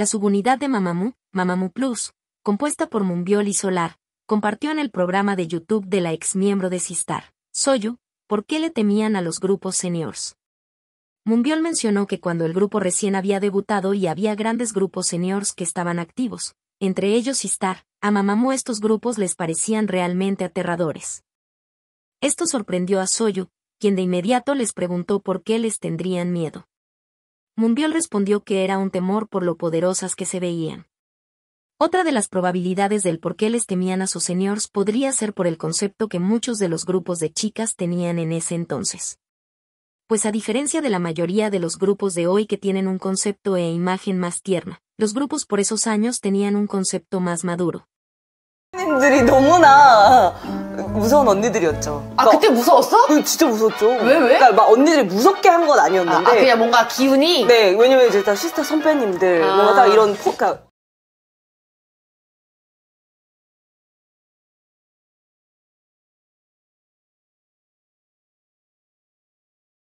La subunidad de Mamamoo, Mamamoo Plus, compuesta por Mumbiol y Solar, compartió en el programa de YouTube de la ex miembro de Sistar, Soyu, por qué le temían a los grupos seniors. Mumbiol mencionó que cuando el grupo recién había debutado y había grandes grupos seniors que estaban activos, entre ellos Sistar, a Mamamoo estos grupos les parecían realmente aterradores. Esto sorprendió a Soyu, quien de inmediato les preguntó por qué les tendrían miedo. Mundial respondió que era un temor por lo poderosas que se veían. Otra de las probabilidades del por qué les temían a sus señores podría ser por el concepto que muchos de los grupos de chicas tenían en ese entonces. Pues a diferencia de la mayoría de los grupos de hoy que tienen un concepto e imagen más tierna, los grupos por esos años tenían un concepto más maduro. 무서운 언니들이었죠. 아 그러니까, 그때 무서웠어? 응, 진짜 무섭죠왜 왜? 그러니까 막 언니들이 무섭게 한 건 아니었는데. 아, 아, 그냥 뭔가 기운이. 네 왜냐면 이제 다 시스터 선배님들 아. 뭔가 다 이런 포, 그러니까